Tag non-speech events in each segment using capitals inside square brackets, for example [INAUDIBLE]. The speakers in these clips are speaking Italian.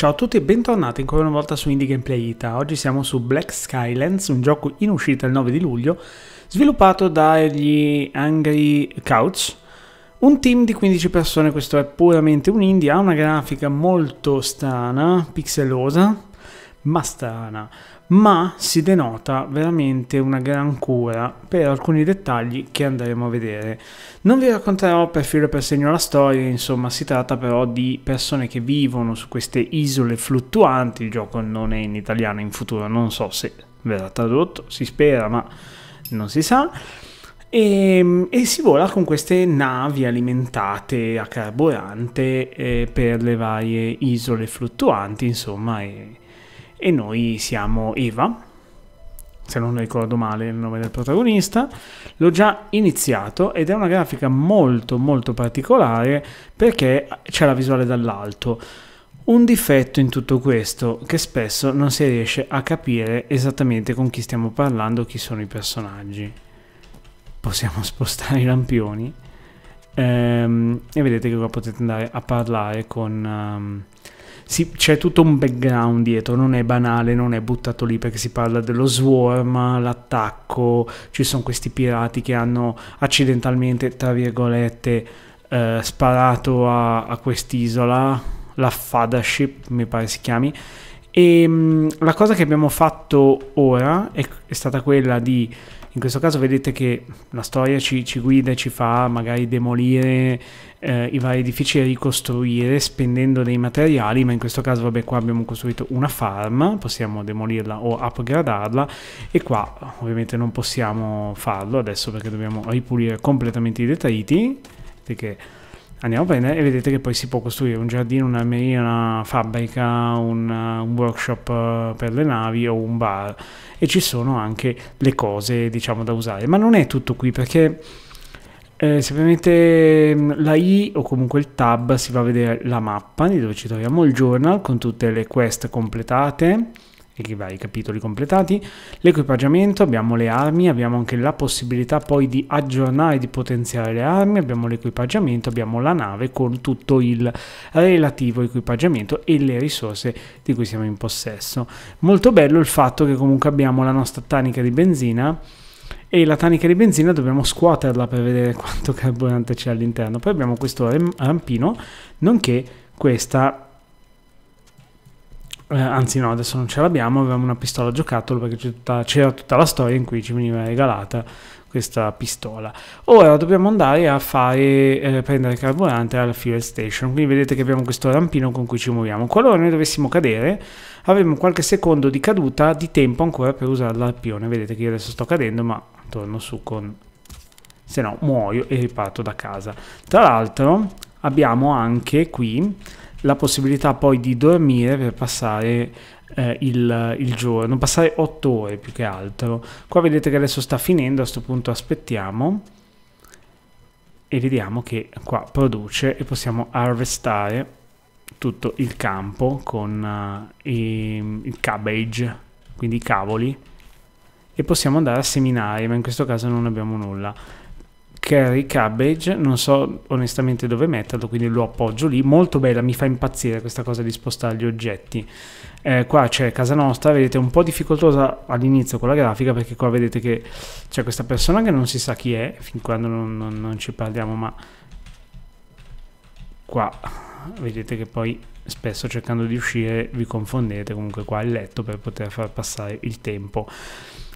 Ciao a tutti e bentornati ancora una volta su Indie Gameplay Ita. Oggi siamo su Black Skylands, un gioco in uscita il 9 di luglio, sviluppato dagli Angry Couch, un team di 15 persone, questo è puramente un indie, ha una grafica molto strana, pixelosa, ma strana, ma si denota veramente una gran cura per alcuni dettagli che andremo a vedere. Non vi racconterò per filo e per segno la storia, insomma si tratta però di persone che vivono su queste isole fluttuanti, il gioco non è in italiano in futuro, non so se verrà tradotto, si spera ma non si sa. E, ehm, e, si vola con queste navi alimentate a carburante eh, per le varie isole fluttuanti, insomma, e, e noi siamo Eva, se non ricordo male il nome del protagonista, l'ho già iniziato ed è una grafica molto molto particolare perché c'è la visuale dall'alto. Un difetto in tutto questo che spesso non si riesce a capire esattamente con chi stiamo parlando, chi sono i personaggi. Possiamo [LAUGHS] spostare i lampioni ehm, e vedete che qua potete andare a parlare con... Um, si, c'è tutto un background dietro, non è banale, non è buttato lì perché si parla dello swarm, l'attacco, ci sono questi pirati che hanno accidentalmente, tra virgolette, eh, sparato a, a quest'isola, la Fathership mi pare si chiami, e ehm, la cosa che abbiamo fatto ora è, è, stata quella di, in questo caso vedete che la storia ci, ci guida e ci fa magari demolire eh, i vari edifici da ricostruire spendendo dei materiali, ma in questo caso vabbè qua abbiamo costruito una farm, possiamo demolirla o upgradarla e qua ovviamente non possiamo farlo adesso perché dobbiamo ripulire completamente i detriti, che andiamo a prendere e vedete che poi si può costruire un giardino, un'armeria, una fabbrica, un, eh, un, workshop eh, per le navi o un bar e ci sono anche le cose diciamo da usare, ma non è tutto qui perché eh, semplicemente mm, la I o comunque il tab si va a vedere la mappa di dove ci troviamo il journal con tutte le quest completate e i vari capitoli completati, l'equipaggiamento, abbiamo le armi, abbiamo anche la possibilità poi di aggiornare, di potenziare le armi, abbiamo l'equipaggiamento, abbiamo la nave con tutto il relativo equipaggiamento e le risorse di cui siamo in possesso. Molto bello il fatto che comunque abbiamo la nostra tanica di benzina e la tanica di benzina dobbiamo scuoterla per vedere quanto [LAUGHS] carburante c'è all'interno. Poi abbiamo questo rampino, nonché questa eh, anzi no, adesso non ce l'abbiamo, avevamo una pistola giocattolo perché tutta, c'era tutta la storia in cui ci veniva regalata questa pistola. Ora dobbiamo andare a fare, eh, prendere carburante alla fuel station, quindi vedete che abbiamo questo rampino con cui ci muoviamo. Qualora noi dovessimo cadere, avremo qualche secondo di caduta di tempo ancora per usare l'arpione. Vedete che io adesso sto cadendo ma torno su con... se no muoio e riparto da casa. Tra l'altro abbiamo anche qui la possibilità poi di dormire per passare eh, il, il, giorno, passare 8 ore più che altro. Qua vedete che adesso sta finendo, a questo punto aspettiamo e vediamo che qua produce e possiamo harvestare tutto il campo con uh, eh, i, ehm, il cabbage, quindi i cavoli, e possiamo andare a seminare, ma in questo caso non abbiamo nulla. Curry Cabbage, non so onestamente dove metterlo, quindi lo appoggio lì. Molto bella, mi fa impazzire questa cosa di spostare gli oggetti. Eh, qua c'è casa nostra, vedete un po' difficoltosa all'inizio con la grafica perché qua vedete che c'è questa persona che non si sa chi è, fin quando non, non, non ci parliamo, ma qua vedete che poi spesso cercando di uscire vi confondete, comunque qua il letto per poter far passare il tempo.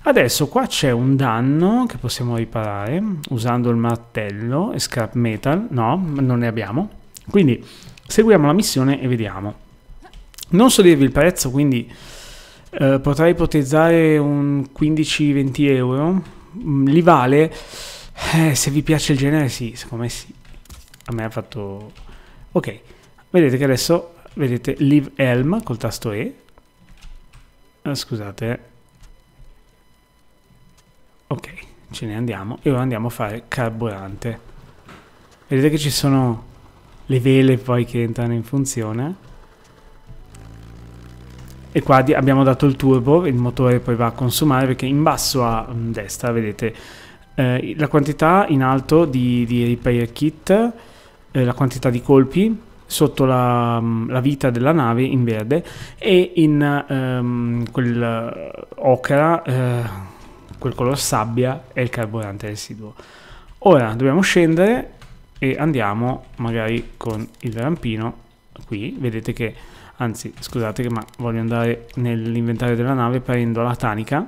Adesso qua c'è un danno che possiamo riparare usando il martello e scrap metal. No, non ne abbiamo. Quindi seguiamo la missione e vediamo. Non so dirvi il prezzo, quindi eh, potrei ipotizzare un 15-20 euro. Mm, li vale? Eh, se vi piace il genere sì, secondo me sì. A me ha fatto... Ok, vedete che adesso, vedete, Live helm col tasto E. Eh, scusate, Ok, ce ne andiamo e ora andiamo a fare carburante. Vedete che ci sono le vele poi che entrano in funzione. E qua abbiamo dato il turbo, il motore poi va a consumare perché in basso a mm, destra vedete eh, la quantità in alto di, di repair kit, eh, la quantità di colpi, sotto la, mm, la, vita della nave in verde e in ehm, quel eh, ocra eh, quel color sabbia è il carburante residuo. Ora dobbiamo scendere e andiamo magari con il rampino qui, vedete che, anzi scusate ma voglio andare nell'inventario della nave, prendo la tanica,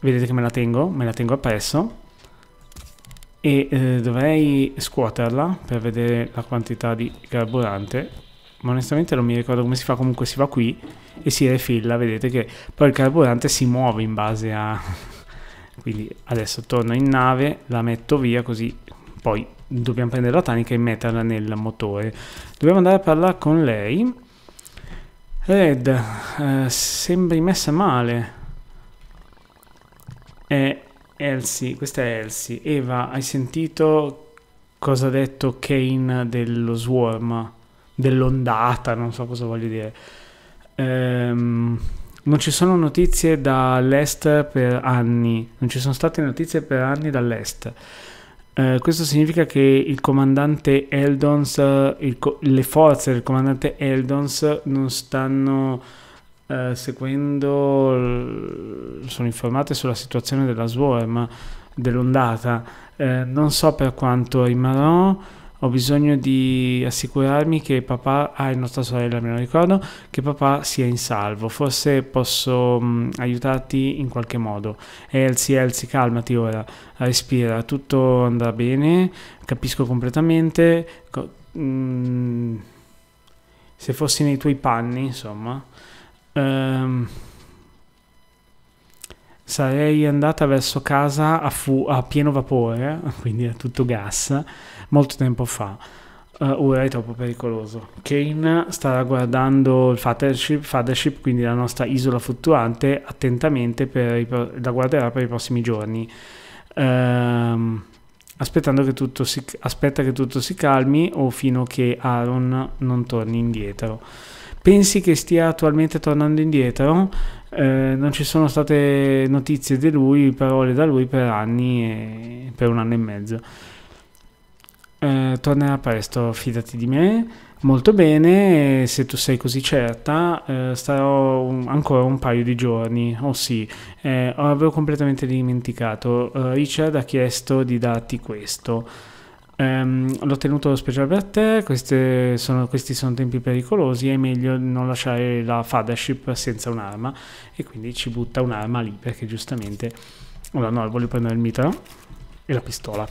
vedete che me la tengo, me la tengo appresso e eh, dovrei scuoterla per vedere la quantità di carburante ma onestamente non mi ricordo come si fa, comunque si va qui e si refilla, vedete che poi il carburante si muove in base a... [LAUGHS] quindi adesso torno in nave, la metto via così poi dobbiamo prendere la tanica e metterla nel motore. Dobbiamo andare a parlare con lei. Red, eh, sembri messa male. È Elsie, questa è Elsie. Eva, hai sentito cosa ha detto Kane dello Swarm? dell'ondata, non so cosa voglio dire. Ehm, non ci sono notizie dall'est per anni, non ci sono state notizie per anni dall'est. Eh, questo significa che il comandante Eldons, il co- le forze del comandante Eldons non stanno eh, seguendo, l- sono informate sulla situazione della swarm, dell'ondata. Eh, non so per quanto rimarrò ho bisogno di assicurarmi che papà, ah è nostra sorella me lo ricordo, che papà sia in salvo, forse posso mh, mm, aiutarti in qualche modo. Elsie, Elsie, calmati ora, respira, tutto andrà bene, capisco completamente, Co mh, mm, se fossi nei tuoi panni, insomma. Um, sarei andata verso casa a, a, pieno vapore, [LAUGHS] quindi a tutto gas, molto tempo fa. Uh, ora è troppo pericoloso. Kane starà guardando il fathership, fathership, quindi la nostra isola fluttuante, attentamente per, la guarderà per i prossimi giorni. Uh, aspettando che tutto si, aspetta che tutto si calmi o fino a che Aaron non torni indietro. Pensi che stia attualmente tornando indietro? Eh, non ci sono state notizie di lui, parole da lui per anni, per un anno e mezzo eh, tornerà presto, fidati di me. Molto bene, se tu sei così certa, eh, starò un, ancora un paio di giorni. Oh sì, eh, avevo completamente dimenticato. Uh, Richard ha chiesto di darti questo. Um, l'ho tenuto speciale per te, sono, questi sono tempi pericolosi, è meglio non lasciare la fathership senza un'arma. E quindi ci butta un'arma lì, perché giustamente... Allora oh no, voglio prendere il mitra e la pistola.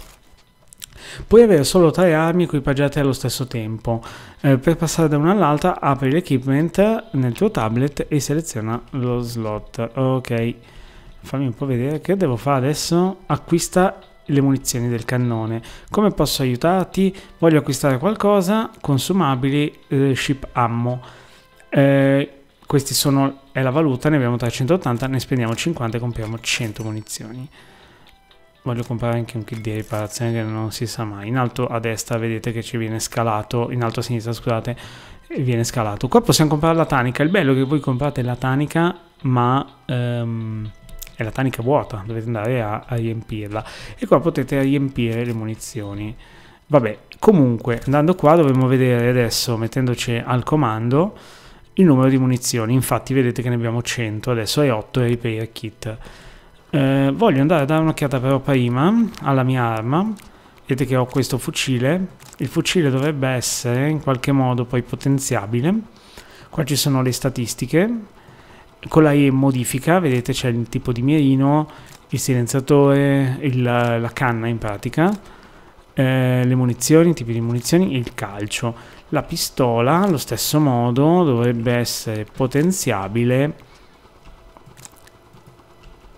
Puoi avere solo tre armi equipaggiate allo stesso tempo. Eh, per passare da una all'altra apri l'equipment nel tuo tablet e seleziona lo slot. Ok, fammi un po' vedere che devo fare adesso. Acquista le munizioni del cannone. Come posso aiutarti? Voglio acquistare qualcosa, consumabili, eh, ship ammo. Eh, questi sono, è la valuta, ne abbiamo 380, ne spendiamo 50 e compriamo 100 munizioni voglio comprare anche un kit di riparazione che non si sa mai in alto a destra vedete che ci viene scalato in alto a sinistra scusate viene scalato qua possiamo comprare la tanica il bello è che voi comprate la tanica ma um, è la tanica vuota dovete andare a, a riempirla e qua potete riempire le munizioni vabbè comunque andando qua dovremmo vedere adesso mettendoci al comando il numero di munizioni infatti vedete che ne abbiamo 100 adesso è 8 repair kit eh, voglio andare a dare un'occhiata però prima alla mia arma. Vedete che ho questo fucile. Il fucile dovrebbe essere in qualche modo poi potenziabile. Qua ci sono le statistiche. Con la E modifica, vedete c'è il tipo di mirino, il silenziatore, il, la canna in pratica, eh, le munizioni, i tipi di munizioni, il calcio. La pistola, allo stesso modo, dovrebbe essere potenziabile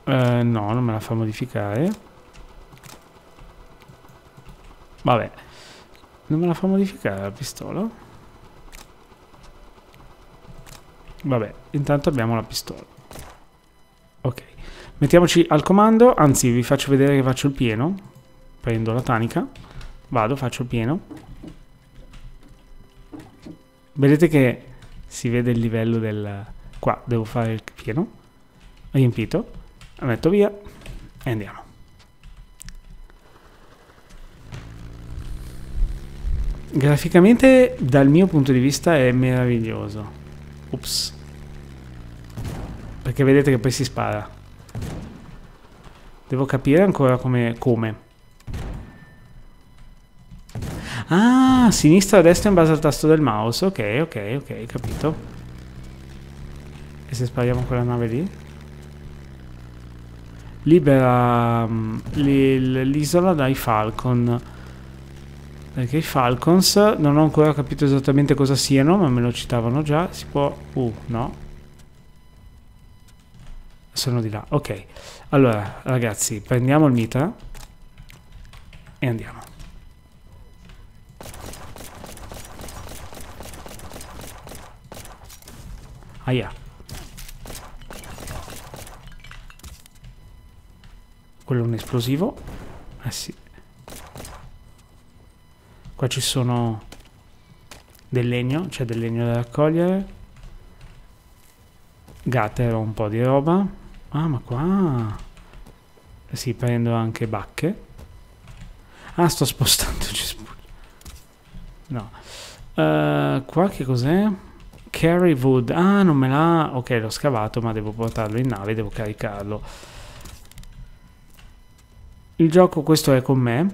eh, no, non me la fa modificare. Vabbè. Non me la fa modificare la pistola? Vabbè, intanto abbiamo la pistola. Ok. Mettiamoci al comando, anzi vi faccio vedere che faccio il pieno. Prendo la tanica, vado, faccio il pieno. Vedete che si vede il livello del... Qua devo fare il pieno. Riempito la metto via e andiamo graficamente dal mio punto di vista è meraviglioso ups perché vedete che poi si spara devo capire ancora come, come. ah sinistra destra in base al tasto del mouse ok ok ok capito e se spariamo quella nave lì libera mm, l'isola dai Falcon. Perché i Falcons, non ho ancora capito esattamente cosa siano, ma me lo citavano già. Si può... Uh, no. Sono di là, ok. Allora, ragazzi, prendiamo il mitra e andiamo. Aia. Quello è un esplosivo. Eh sì. Qua ci sono del legno, c'è del legno da raccogliere. Gatter un po' di roba. Ah, ma qua... Eh sì, prendo anche bacche. Ah, sto [LAUGHS] spostando cespuglio. No. Uh, qua che cos'è? Carry wood. Ah, non me l'ha... Ok, l'ho scavato, ma devo portarlo in nave, devo caricarlo. Il gioco questo è con me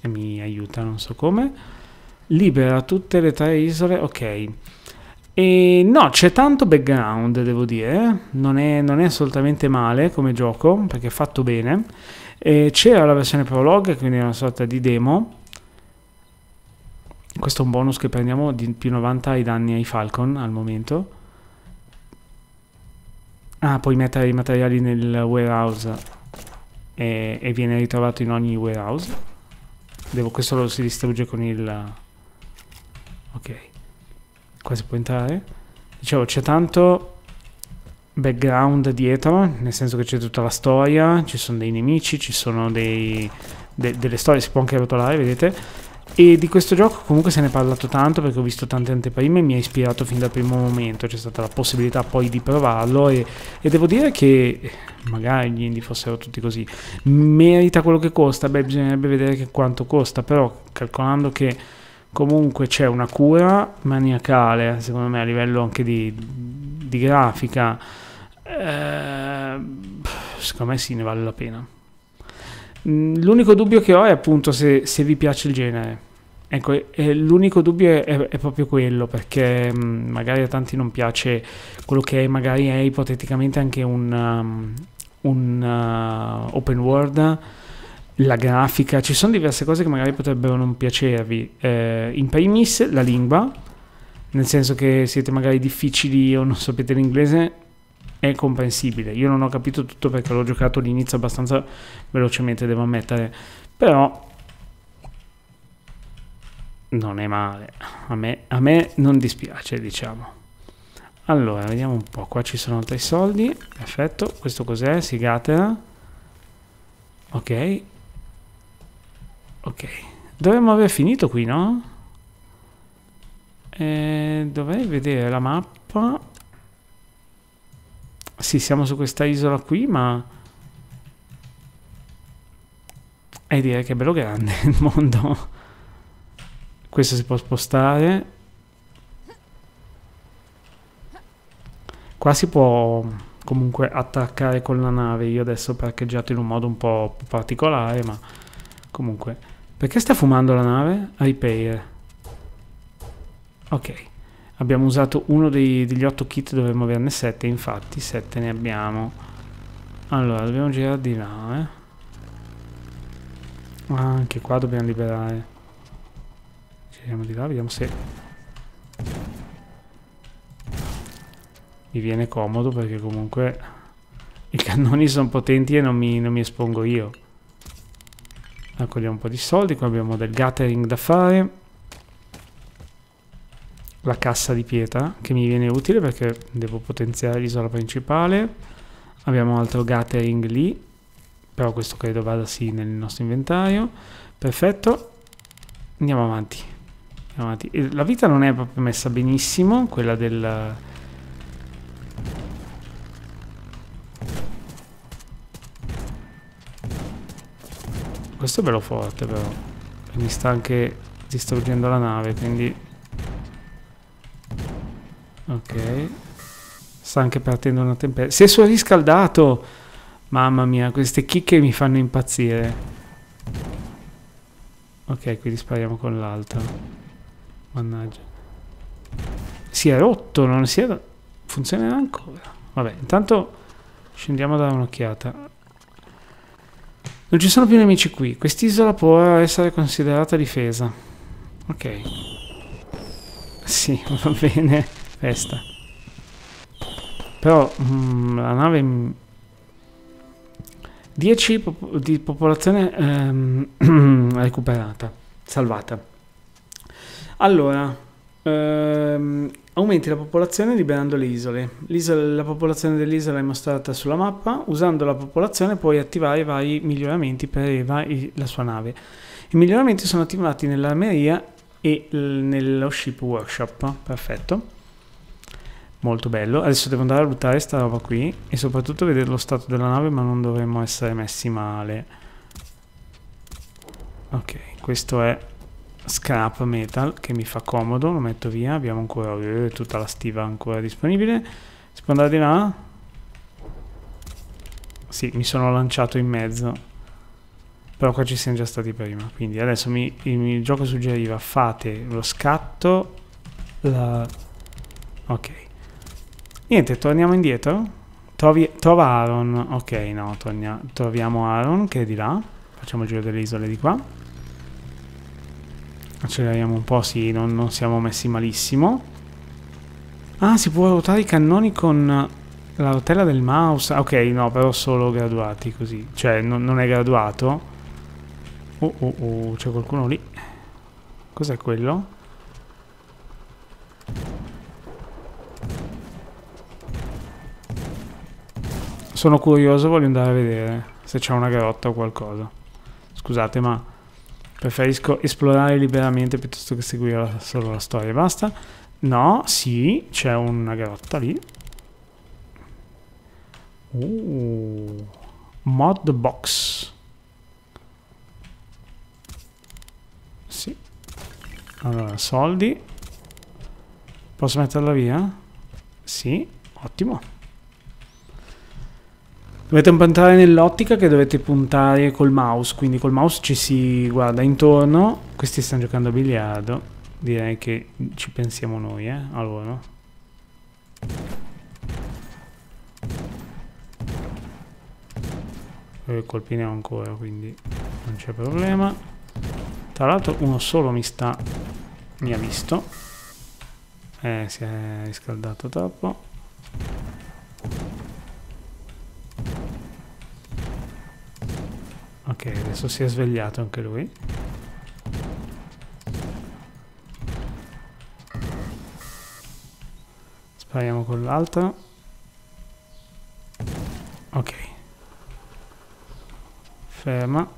e mi aiuta non so come. Libera tutte le tre isole, ok. E no, c'è tanto background, devo dire, non è, non è, assolutamente male come gioco, perché è fatto bene. c'era la versione prologue, quindi è una sorta di demo. Questo è un bonus che prendiamo di più 90 i danni ai Falcon al momento. Ah, puoi mettere i materiali nel warehouse e, e viene ritrovato in ogni warehouse. Devo, questo lo si distrugge con il... Ok. Qua si può entrare. Dicevo, c'è tanto background dietro, nel senso che c'è tutta la storia, ci sono dei nemici, ci sono dei, de, delle storie, si può anche rotolare, vedete? E di questo gioco comunque se ne è parlato tanto perché ho visto tante anteprime e mi ha ispirato fin dal primo momento, c'è stata la possibilità poi di provarlo e, e devo dire che magari gli indie fossero tutti così. Merita quello che costa? Beh, bisognerebbe vedere che quanto costa, però calcolando che comunque c'è una cura maniacale, secondo me a livello anche di, di grafica, eh, secondo me sì, ne vale la pena. Mm, l'unico dubbio che ho è appunto se, se vi piace il genere. Ecco, l'unico dubbio è, è, proprio quello, perché mm, magari a tanti non piace quello che è, magari è ipoteticamente anche un, um, un uh, open world, la grafica, ci sono diverse cose che magari potrebbero non piacervi. Eh, in primis la lingua, nel senso che siete magari difficili o non sapete l'inglese, è comprensibile. Io non ho capito tutto perché l'ho giocato all'inizio abbastanza velocemente, devo ammettere, però non è male, a me, a me non dispiace, diciamo. Allora, vediamo un po'. Qua ci sono altri soldi. Perfetto. Questo cos'è? Sigatera. Ok. Ok. Dovremmo aver finito qui, no? E eh, dovrei vedere la mappa. Sì, siamo su questa isola qui, ma... E eh, direi che è bello grande [LAUGHS] il mondo. Questo si può spostare. Qua si può comunque attaccare con la nave. Io adesso ho parcheggiato in un modo un po' particolare, ma comunque. Perché sta fumando la nave? Repair. Ok. Abbiamo usato uno dei, degli 8 kit, dovremmo averne 7, infatti 7 ne abbiamo. Allora, dobbiamo girare di là, eh. Ah, anche qua dobbiamo liberare. Giriamo di là, vediamo se mi viene comodo perché comunque i cannoni sono potenti e non mi, non mi espongo io. Raccogliamo un po' di soldi, qua abbiamo del gathering da fare. La cassa di pietra che mi viene utile perché devo potenziare l'isola principale. Abbiamo altro gathering lì, però questo credo vada sì nel nostro inventario. Perfetto, andiamo avanti. Andiamo avanti. La vita non è proprio messa benissimo, quella del Questo è bello forte però. mi sta anche distruggendo la nave, quindi... Ok. Sta anche partendo una tempesta. Si è surriscaldato! Mamma mia, queste chicche mi fanno impazzire. Ok, quindi spariamo con l'altra. Mannaggia. Si è rotto, non si è... Funzionerà ancora. Vabbè, intanto scendiamo a dare un'occhiata. Non ci sono più nemici qui. Quest'isola può essere considerata difesa. Ok. Sì, [LAUGHS] va bene. Festa. Però mh, mm, la nave... 10 pop di popolazione ehm, [CLEARS THROAT] recuperata, salvata. Allora, ehm, Aumenti la popolazione liberando le isole. la popolazione dell'isola è mostrata sulla mappa. Usando la popolazione puoi attivare vari miglioramenti per Eva e la sua nave. I miglioramenti sono attivati nell'armeria e nello ship workshop. Perfetto. Molto bello. Adesso devo andare a buttare sta roba qui e soprattutto vedere lo stato della nave ma non dovremmo essere messi male. Ok, questo è scrap metal che mi fa comodo, lo metto via, abbiamo ancora eh, tutta la stiva ancora disponibile. Si può andare di là? Sì, mi sono lanciato in mezzo. Però qua ci siamo già stati prima, quindi adesso mi, il, il gioco suggeriva fate lo scatto, la... ok. Niente, torniamo indietro. Trovi, trova Aaron, ok no, tornia, troviamo Aaron che è di là. Facciamo il giro delle isole di qua. Acceleriamo un po', sì, non, non siamo messi malissimo. Ah, si può ruotare i cannoni con la rotella del mouse. Ok, no, però solo graduati così. Cioè, non, non è graduato. Oh, oh, oh, c'è qualcuno lì. Cos'è quello? Sono curioso, voglio andare a vedere se c'è una grotta o qualcosa. Scusate, ma... Preferisco esplorare liberamente piuttosto che seguire la, solo la storia e basta. No, sì, c'è una grotta lì. Uh, mod box. Sì. Allora, soldi. Posso metterla via? Sì, ottimo. Dovete imparare nell'ottica che dovete puntare col mouse, quindi col mouse ci si guarda intorno. Questi stanno giocando a biliardo, direi che ci pensiamo noi, eh, a loro. E colpiniamo ancora, quindi non c'è problema. Tra l'altro uno solo mi sta... mi ha visto. Eh, si è riscaldato troppo. ok, adesso si è svegliato anche lui. Spariamo con l'altro. Ok. Ferma.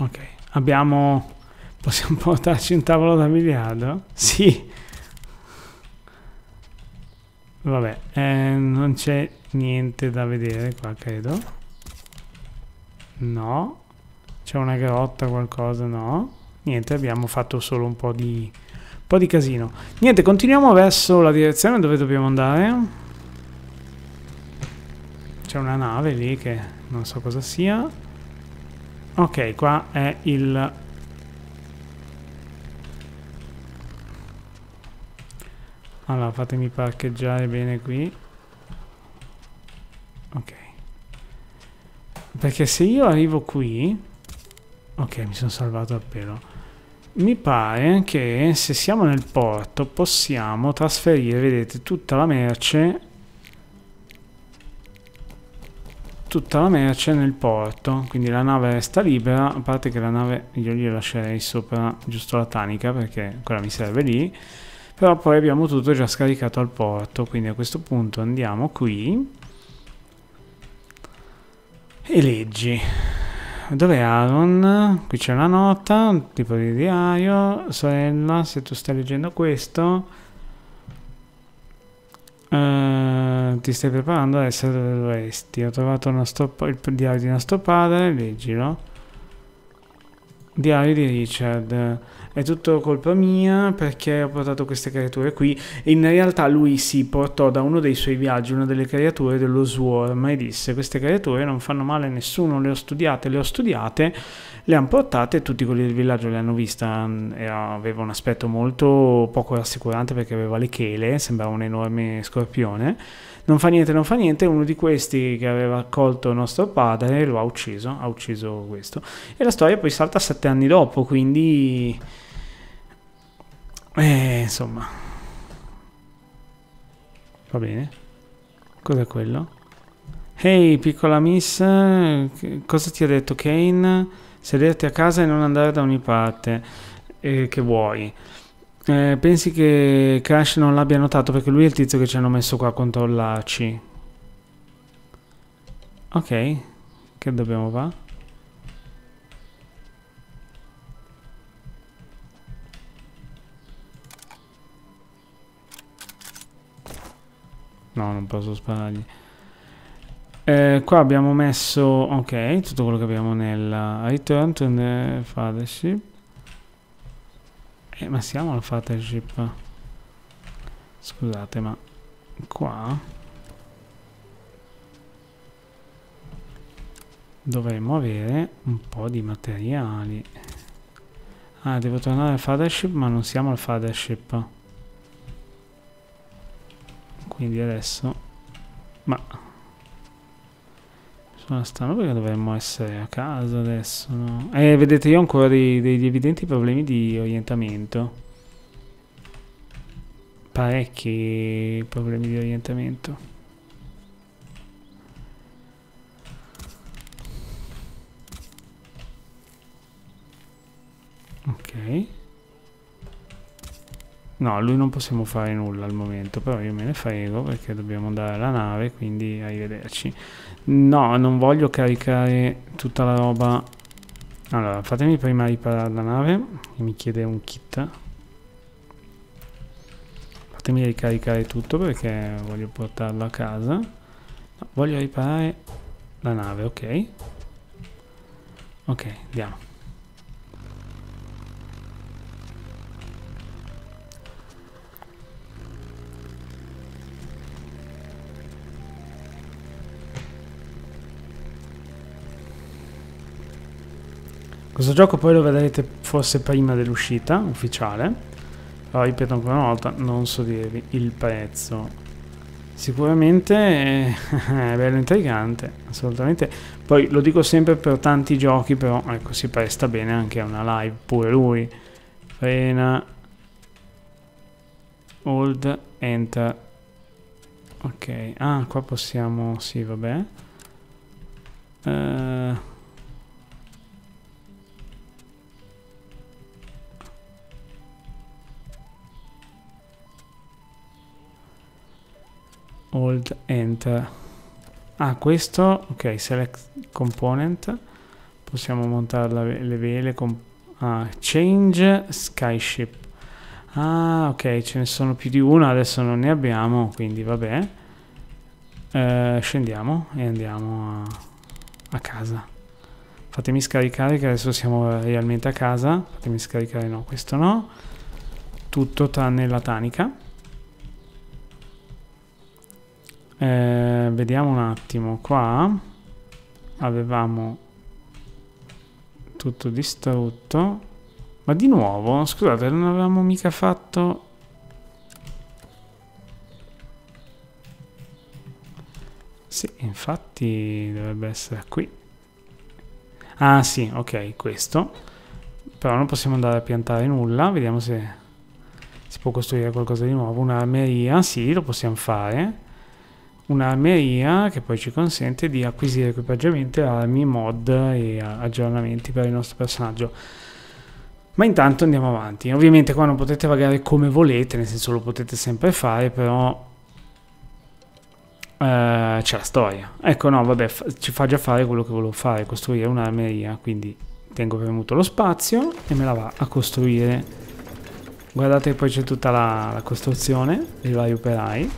Ok, abbiamo... Possiamo [LAUGHS] portarci un tavolo da miliardo? Sì. Vabbè. Eh c'è niente da vedere qua, credo. No. C'è una grotta, qualcosa, no. Niente, abbiamo fatto solo un po' di, un po' di casino. Niente, continuiamo verso la direzione dove dobbiamo andare. C'è una nave lì che non so cosa sia. Ok, qua è il Allora, fatemi parcheggiare bene qui. Ok. Perché se io arrivo qui... Ok, mi sono salvato appena. Mi pare che se siamo nel porto possiamo trasferire, vedete, tutta la merce... Tutta la merce nel porto. Quindi la nave resta libera, a parte che la nave io gli lascerei sopra giusto la tanica perché quella mi serve lì. Però poi abbiamo tutto già scaricato al porto, quindi a questo punto andiamo qui e leggi. Dov'è Aaron? Qui c'è una nota, un tipo di diario. Sorella, se tu stai leggendo questo, uh, ti stai preparando ad essere dove dovresti. Ho trovato il diario di nostro padre, leggilo. Diario di Richard. È tutto colpa mia perché ho portato queste creature qui. In realtà lui si portò da uno dei suoi viaggi una delle creature dello Swarm e disse queste creature non fanno male a nessuno, le ho studiate, le ho studiate, le hanno portate e tutti quelli del villaggio le hanno viste. Mm, Era, aveva un aspetto molto poco rassicurante perché aveva le chele, sembrava un enorme scorpione non fa niente, non fa niente, uno di questi che aveva accolto nostro padre lo ha ucciso, ha ucciso questo. E la storia poi salta sette anni dopo, quindi... Eh, insomma... Va bene. Cos'è quello? Ehi, hey, piccola miss, cosa ti ha detto Kane? Sederti a casa e non andare da ogni parte. Eh, che vuoi? Eh, pensi che Crash non l'abbia notato perché lui è il tizio che ci hanno messo qua contro la C. Ok, che dobbiamo fare? No, non posso sparargli. Eh, qua abbiamo messo... Ok, tutto quello che abbiamo nel Return to the Fathership. Eh, ma siamo al Fathership. Scusate, ma qua... Dovremmo avere un po' di materiali. Ah, devo tornare al Fathership, ma non siamo al Fathership. Quindi adesso... Ma sono ah, strano perché dovremmo essere a casa adesso, no? Eh, vedete, io ho ancora dei, degli evidenti problemi di orientamento. Parecchi problemi di orientamento. Ok. No, lui non possiamo fare nulla al momento, però io me ne frego perché dobbiamo andare alla nave, quindi arrivederci. No, non voglio caricare tutta la roba. Allora, fatemi prima riparare la nave, che mi chiede un kit. Fatemi ricaricare tutto perché voglio portarlo a casa. No, voglio riparare la nave, ok? Ok, andiamo. Questo gioco poi lo vedrete forse prima dell'uscita ufficiale. Però ripeto ancora una volta, non so dirvi il prezzo. Sicuramente [LAUGHS] è, bello intrigante, assolutamente. Poi lo dico sempre per tanti giochi, però ecco, si presta bene anche a una live pure lui. Frena. Hold, Enter. Ok, ah qua possiamo, sì vabbè. Ehm... Uh, Hold Enter. Ah, questo, ok, Select Component. Possiamo montare le vele. Ah, change Skyship. Ah, ok, ce ne sono più di una, adesso non ne abbiamo, quindi vabbè. Eh, scendiamo e andiamo a, a casa. Fatemi scaricare che adesso siamo realmente a casa. Fatemi scaricare no, questo no. Tutto tranne la tanica. Eh, vediamo un attimo qua. Avevamo tutto distrutto. Ma di nuovo, scusate, non avevamo mica fatto... Sì, infatti dovrebbe essere qui. Ah sì, ok, questo. Però non possiamo andare a piantare nulla, vediamo se si può costruire qualcosa di nuovo. Un'armeria, sì, lo possiamo fare un'armeria che poi ci consente di acquisire equipaggiamenti, armi, mod e aggiornamenti per il nostro personaggio. Ma intanto andiamo avanti. Ovviamente qua non potete pagare come volete, nel senso lo potete sempre fare, però eh, c'è la storia. Ecco, no, vabbè, ci fa già fare quello che volevo fare, costruire un'armeria, quindi tengo premuto lo spazio e me la va a costruire. Guardate che poi c'è tutta la, la costruzione dei vari operai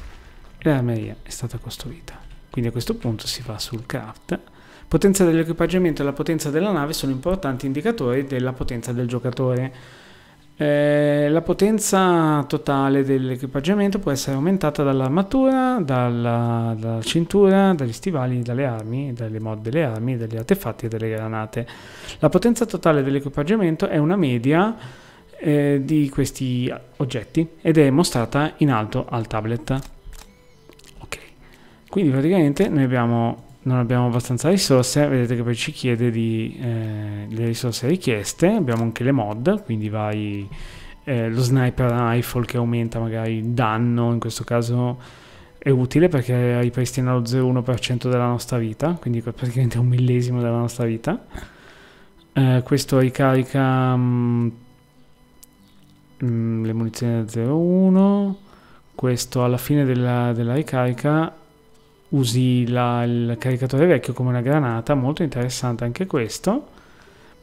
l'armeria è stata costruita. Quindi a questo punto si va sul craft. Potenza dell'equipaggiamento e la potenza della nave sono importanti indicatori della potenza del giocatore. Eh, la potenza totale dell'equipaggiamento può essere aumentata dall'armatura, dalla, dalla, cintura, dagli stivali, dalle armi, dalle mod delle armi, dagli artefatti e delle granate. La potenza totale dell'equipaggiamento è una media eh, di questi oggetti ed è mostrata in alto al tablet. Quindi praticamente noi abbiamo, non abbiamo abbastanza risorse, vedete che poi ci chiede di, eh, le risorse richieste, abbiamo anche le mod, quindi vai eh, lo sniper rifle che aumenta magari il danno, in questo caso è utile perché ripristina lo 0,1% della nostra vita, quindi praticamente un millesimo della nostra vita. Eh, questo ricarica mh, mm, mm, le munizioni da 0,1, questo alla fine della, della ricarica usi la, il caricatore vecchio come una granata, molto interessante anche questo,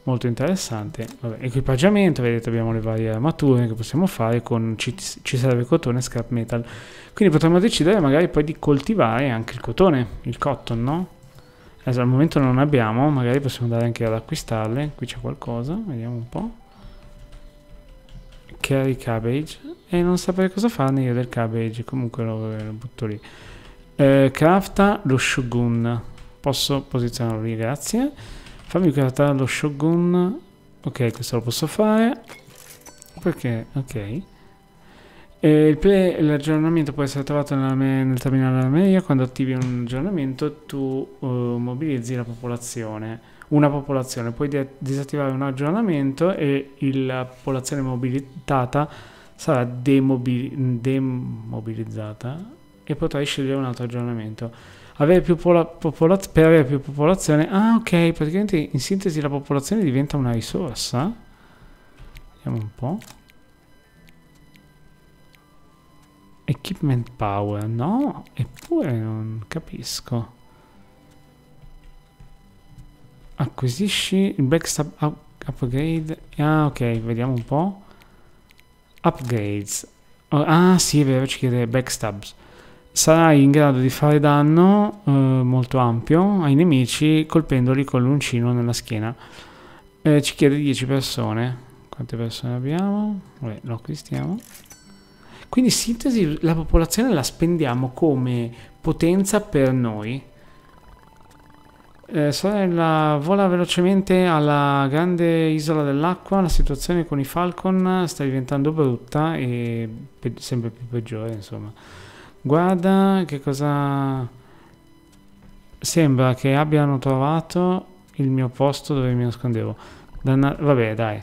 molto interessante. Vabbè, equipaggiamento, vedete abbiamo le varie armature che possiamo fare, con, ci, ci serve cotone e scrap metal. Quindi potremmo decidere magari poi di coltivare anche il cotone, il cotton, no? Adesso al momento non abbiamo, magari possiamo andare anche ad acquistarle, qui c'è qualcosa, vediamo un po'. Carry cabbage, e non saprei cosa farne io del cabbage, comunque lo, lo butto lì. Eh, crafta lo Shogun. Posso posizionarlo lì, grazie. Fammi craftare lo Shogun. Ok, questo lo posso fare. Perché? Ok. l'aggiornamento può essere trovato nel terminale della media. Quando attivi un aggiornamento tu uh, mobilizzi la popolazione. Una popolazione. Puoi disattivare un aggiornamento e la popolazione mobilitata sarà demobili demmobilizzata e potrai scegliere un altro aggiornamento. Avere popola- popola- per avere più popolazione, ah ok, praticamente in sintesi la popolazione diventa una risorsa. Vediamo un po'. Equipment power, no? Eppure non capisco. Acquisisci il backstab up- upgrade. Ah, ok, vediamo un po'. Upgrades. Oh, ah, sì, è vero, ci chiede backstabs sarai in grado di fare danno eh, molto ampio ai nemici colpendoli con l'uncino nella schiena. Eh, ci chiede 10 persone. Quante persone abbiamo? Vabbè, lo acquistiamo. Quindi sintesi, la popolazione la spendiamo come potenza per noi. Eh, sorella vola velocemente alla grande isola dell'acqua, la situazione con i Falcon sta diventando brutta e sempre più peggiore, insomma. Guarda che cosa... Sembra che abbiano trovato il mio posto dove mi nascondevo. Danna... Vabbè, dai.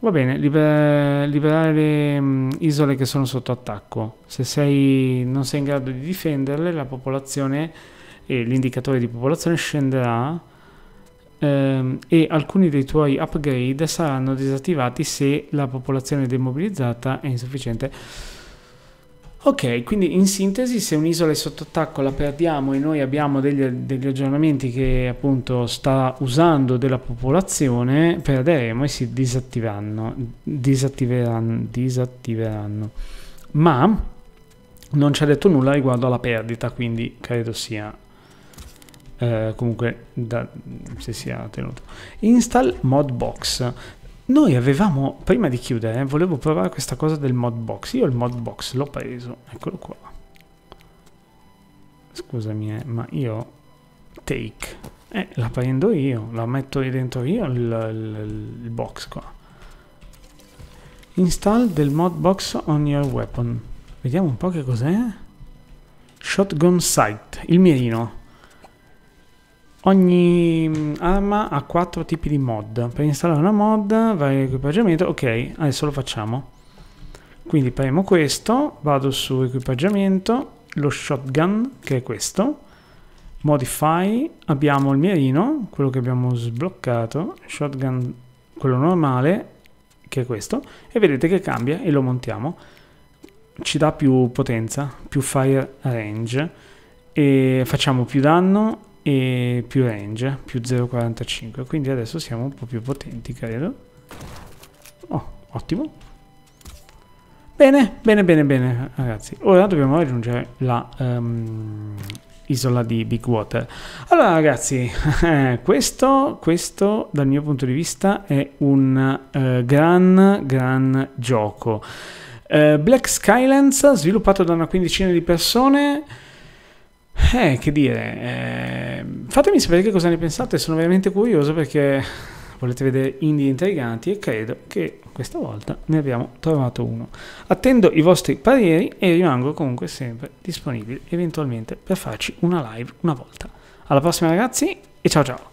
Va bene, liber... liberare le mm, isole che sono sotto attacco. Se sei... non sei in grado di difenderle, la popolazione e l'indicatore di popolazione scenderà ehm, e alcuni dei tuoi upgrade saranno disattivati se la popolazione demobilizzata è insufficiente. Ok, quindi in sintesi se un'isola è sotto attacco la perdiamo e noi abbiamo degli, degli, aggiornamenti che appunto sta usando della popolazione, perderemo e si disattiveranno, disattiveranno, disattiveranno. Ma non ci ha detto nulla riguardo alla perdita, quindi credo sia eh, comunque da, se sia tenuto. Install Modbox. Noi avevamo, prima di chiudere, eh, volevo provare questa cosa del modbox. Io il modbox l'ho preso, eccolo qua. Scusami, eh, ma io take. Eh, la prendo io, la metto dentro io il, il, il box qua. Install del modbox on your weapon. Vediamo un po' che cos'è. Shotgun sight, il mirino. Ogni mm, arma ha quattro tipi di mod. Per installare una mod vai all'equipaggiamento. Ok, adesso lo facciamo. Quindi premo questo, vado su equipaggiamento, lo shotgun che è questo, modify, abbiamo il mirino, quello che abbiamo sbloccato, shotgun quello normale che è questo e vedete che cambia e lo montiamo. Ci dà più potenza, più fire range e facciamo più danno e più range, più 0,45. Quindi adesso siamo un po' più potenti, credo. Oh, ottimo. Bene, bene, bene, bene, ragazzi. Ora dobbiamo raggiungere la... Um, isola di Big Water. Allora ragazzi, [LAUGHS] questo, questo dal mio punto di vista è un eh, gran, gran gioco. Eh, Black Skylands, sviluppato da una quindicina di persone, eh, che dire, eh, fatemi sapere che cosa ne pensate, sono veramente curioso perché volete vedere indie intriganti e credo che questa volta ne abbiamo trovato uno. Attendo i vostri pareri e rimango comunque sempre disponibile eventualmente per farci una live una volta. Alla prossima ragazzi e ciao ciao!